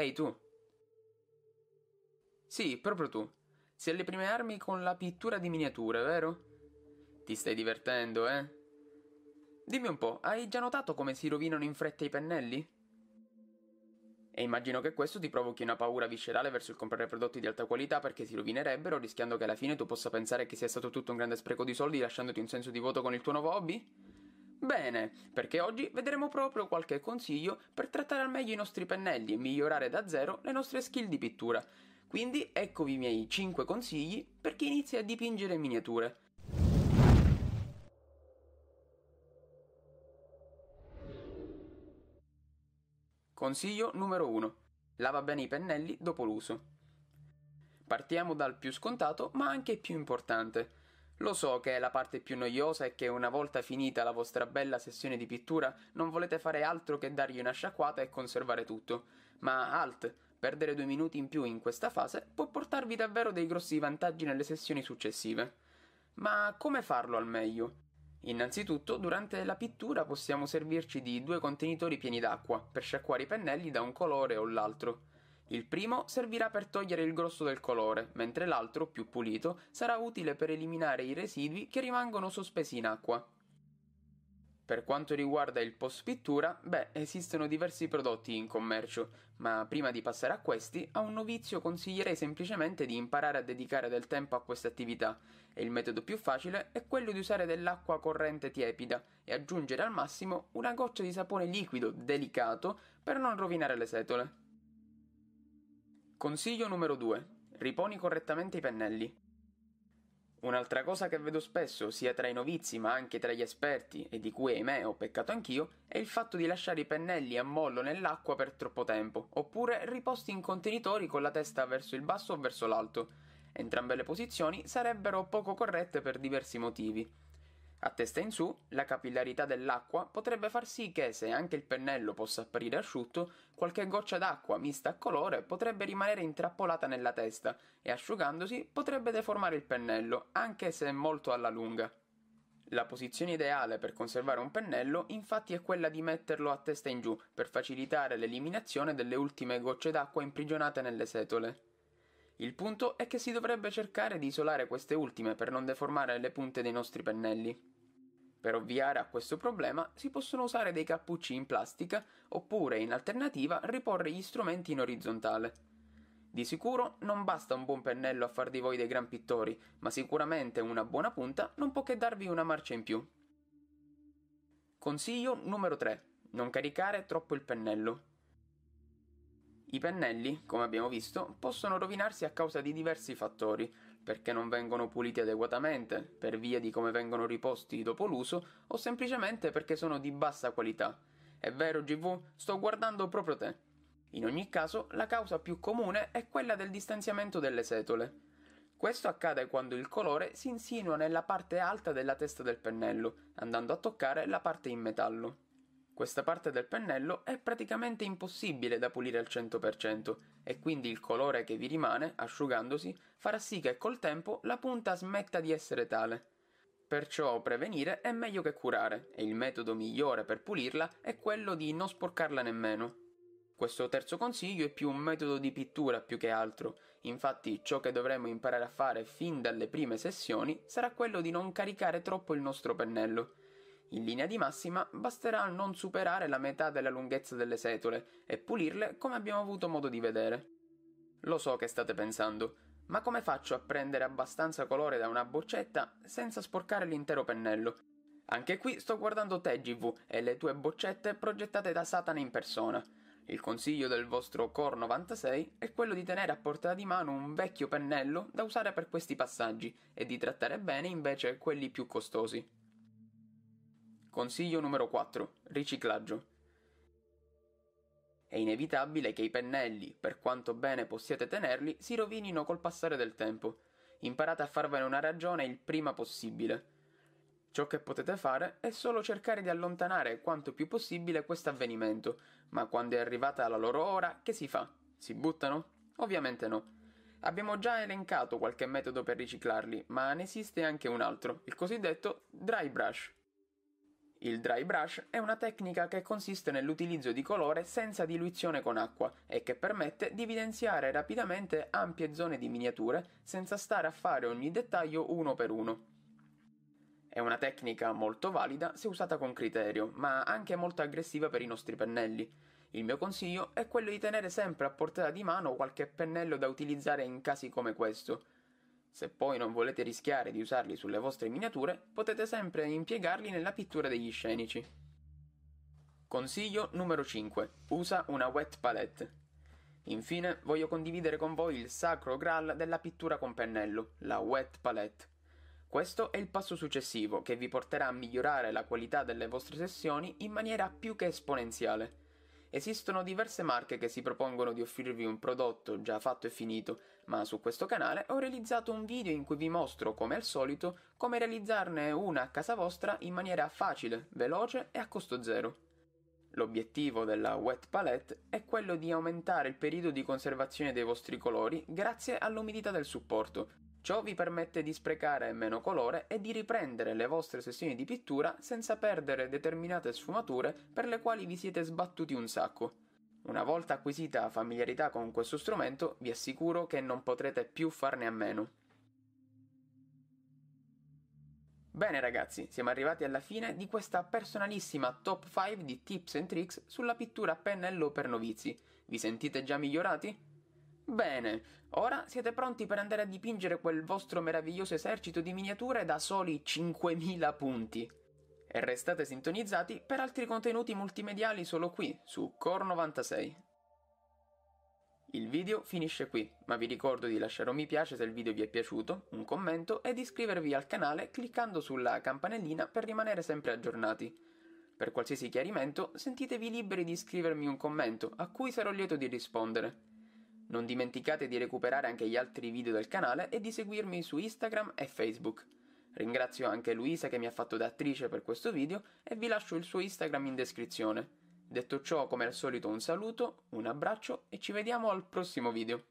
Ehi tu. Sì, proprio tu. Sei alle prime armi con la pittura di miniature, vero? Ti stai divertendo, eh? Dimmi un po', hai già notato come si rovinano in fretta i pennelli? E immagino che questo ti provochi una paura viscerale verso il comprare prodotti di alta qualità perché si rovinerebbero, rischiando che alla fine tu possa pensare che sia stato tutto un grande spreco di soldi lasciandoti un senso di voto con il tuo nuovo hobby? Bene, perché oggi vedremo proprio qualche consiglio per trattare al meglio i nostri pennelli e migliorare da zero le nostre skill di pittura. Quindi eccovi i miei 5 consigli per chi inizia a dipingere miniature. Consiglio numero 1. Lava bene i pennelli dopo l'uso. Partiamo dal più scontato ma anche più importante, lo so che è la parte più noiosa e che una volta finita la vostra bella sessione di pittura non volete fare altro che dargli una sciacquata e conservare tutto, ma alt, perdere due minuti in più in questa fase può portarvi davvero dei grossi vantaggi nelle sessioni successive. Ma come farlo al meglio? Innanzitutto, durante la pittura possiamo servirci di due contenitori pieni d'acqua per sciacquare i pennelli da un colore o l'altro. Il primo servirà per togliere il grosso del colore, mentre l'altro, più pulito, sarà utile per eliminare i residui che rimangono sospesi in acqua. Per quanto riguarda il post pittura, beh, esistono diversi prodotti in commercio, ma prima di passare a questi, a un novizio consiglierei semplicemente di imparare a dedicare del tempo a questa attività e il metodo più facile è quello di usare dell'acqua corrente tiepida e aggiungere al massimo una goccia di sapone liquido delicato per non rovinare le setole. Consiglio numero 2. Riponi correttamente i pennelli. Un'altra cosa che vedo spesso, sia tra i novizi ma anche tra gli esperti, e di cui ahimè ho peccato anch'io, è il fatto di lasciare i pennelli a mollo nell'acqua per troppo tempo, oppure riposti in contenitori con la testa verso il basso o verso l'alto. Entrambe le posizioni sarebbero poco corrette per diversi motivi. A testa in su, la capillarità dell'acqua potrebbe far sì che, se anche il pennello possa apparire asciutto, qualche goccia d'acqua mista a colore potrebbe rimanere intrappolata nella testa e asciugandosi potrebbe deformare il pennello, anche se molto alla lunga. La posizione ideale per conservare un pennello infatti è quella di metterlo a testa in giù per facilitare l'eliminazione delle ultime gocce d'acqua imprigionate nelle setole. Il punto è che si dovrebbe cercare di isolare queste ultime per non deformare le punte dei nostri pennelli. Per ovviare a questo problema si possono usare dei cappucci in plastica oppure in alternativa riporre gli strumenti in orizzontale. Di sicuro non basta un buon pennello a far di voi dei gran pittori, ma sicuramente una buona punta non può che darvi una marcia in più. Consiglio numero 3. Non caricare troppo il pennello. I pennelli, come abbiamo visto, possono rovinarsi a causa di diversi fattori, perché non vengono puliti adeguatamente, per via di come vengono riposti dopo l'uso o semplicemente perché sono di bassa qualità. È vero GV? Sto guardando proprio te. In ogni caso, la causa più comune è quella del distanziamento delle setole. Questo accade quando il colore si insinua nella parte alta della testa del pennello, andando a toccare la parte in metallo. Questa parte del pennello è praticamente impossibile da pulire al 100% e quindi il colore che vi rimane, asciugandosi, farà sì che col tempo la punta smetta di essere tale. Perciò prevenire è meglio che curare e il metodo migliore per pulirla è quello di non sporcarla nemmeno. Questo terzo consiglio è più un metodo di pittura più che altro, infatti ciò che dovremo imparare a fare fin dalle prime sessioni sarà quello di non caricare troppo il nostro pennello in linea di massima basterà non superare la metà della lunghezza delle setole e pulirle come abbiamo avuto modo di vedere. Lo so che state pensando, ma come faccio a prendere abbastanza colore da una boccetta senza sporcare l'intero pennello? Anche qui sto guardando te GV e le tue boccette progettate da Satana in persona. Il consiglio del vostro Core 96 è quello di tenere a portata di mano un vecchio pennello da usare per questi passaggi e di trattare bene invece quelli più costosi. Consiglio numero 4. Riciclaggio. È inevitabile che i pennelli, per quanto bene possiate tenerli, si rovinino col passare del tempo. Imparate a farvene una ragione il prima possibile. Ciò che potete fare è solo cercare di allontanare quanto più possibile questo avvenimento, ma quando è arrivata la loro ora, che si fa? Si buttano? Ovviamente no. Abbiamo già elencato qualche metodo per riciclarli, ma ne esiste anche un altro, il cosiddetto dry brush. Il dry brush è una tecnica che consiste nell'utilizzo di colore senza diluizione con acqua e che permette di evidenziare rapidamente ampie zone di miniature senza stare a fare ogni dettaglio uno per uno. È una tecnica molto valida se usata con criterio, ma anche molto aggressiva per i nostri pennelli. Il mio consiglio è quello di tenere sempre a portata di mano qualche pennello da utilizzare in casi come questo. Se poi non volete rischiare di usarli sulle vostre miniature, potete sempre impiegarli nella pittura degli scenici. Consiglio numero 5. Usa una wet palette. Infine, voglio condividere con voi il sacro graal della pittura con pennello, la wet palette. Questo è il passo successivo che vi porterà a migliorare la qualità delle vostre sessioni in maniera più che esponenziale. Esistono diverse marche che si propongono di offrirvi un prodotto già fatto e finito, ma su questo canale ho realizzato un video in cui vi mostro, come al solito, come realizzarne una a casa vostra in maniera facile, veloce e a costo zero. L'obiettivo della Wet Palette è quello di aumentare il periodo di conservazione dei vostri colori grazie all'umidità del supporto, Ciò vi permette di sprecare meno colore e di riprendere le vostre sessioni di pittura senza perdere determinate sfumature per le quali vi siete sbattuti un sacco. Una volta acquisita familiarità con questo strumento, vi assicuro che non potrete più farne a meno. Bene ragazzi, siamo arrivati alla fine di questa personalissima top 5 di tips and tricks sulla pittura a pennello per novizi. Vi sentite già migliorati? Bene, ora siete pronti per andare a dipingere quel vostro meraviglioso esercito di miniature da soli 5.000 punti. E restate sintonizzati per altri contenuti multimediali solo qui, su Core96. Il video finisce qui, ma vi ricordo di lasciare un mi piace se il video vi è piaciuto, un commento e di iscrivervi al canale cliccando sulla campanellina per rimanere sempre aggiornati. Per qualsiasi chiarimento sentitevi liberi di scrivermi un commento, a cui sarò lieto di rispondere. Non dimenticate di recuperare anche gli altri video del canale e di seguirmi su Instagram e Facebook. Ringrazio anche Luisa che mi ha fatto da attrice per questo video e vi lascio il suo Instagram in descrizione. Detto ciò, come al solito un saluto, un abbraccio e ci vediamo al prossimo video.